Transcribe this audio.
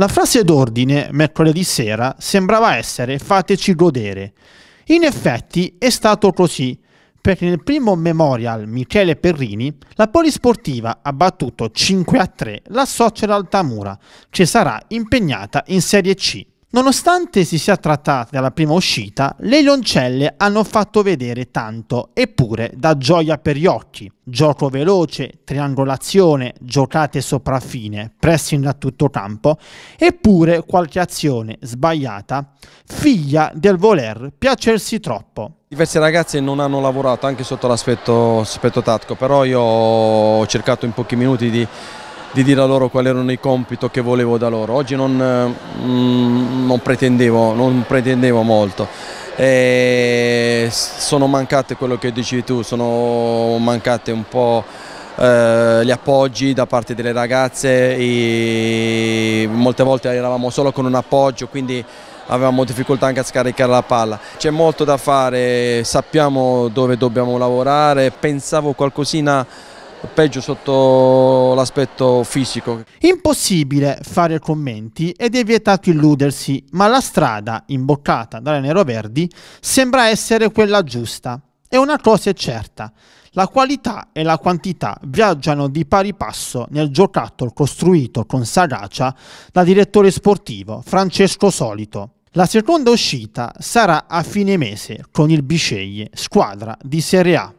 La frase d'ordine mercoledì sera sembrava essere fateci godere. In effetti è stato così, perché nel primo memorial Michele Perrini la Polisportiva ha battuto 5 3 la Social Altamura, che sarà impegnata in Serie C. Nonostante si sia trattata della prima uscita, le loncelle hanno fatto vedere tanto, eppure da gioia per gli occhi. Gioco veloce, triangolazione, giocate sopraffine, pressing a tutto campo, eppure qualche azione sbagliata, figlia del voler piacersi troppo. Diversi ragazzi non hanno lavorato anche sotto l'aspetto tattico, però io ho cercato in pochi minuti di di dire a loro quali erano i compiti che volevo da loro. Oggi non, mm, non, pretendevo, non pretendevo, molto. E sono mancate quello che dici tu, sono mancate un po' eh, gli appoggi da parte delle ragazze, molte volte eravamo solo con un appoggio, quindi avevamo difficoltà anche a scaricare la palla. C'è molto da fare, sappiamo dove dobbiamo lavorare, pensavo qualcosina peggio sotto l'aspetto fisico. Impossibile fare commenti ed è vietato illudersi, ma la strada imboccata dalle neroverdi sembra essere quella giusta. E una cosa è certa, la qualità e la quantità viaggiano di pari passo nel giocattolo costruito con sagacia da direttore sportivo Francesco Solito. La seconda uscita sarà a fine mese con il Bisceglie, squadra di Serie A.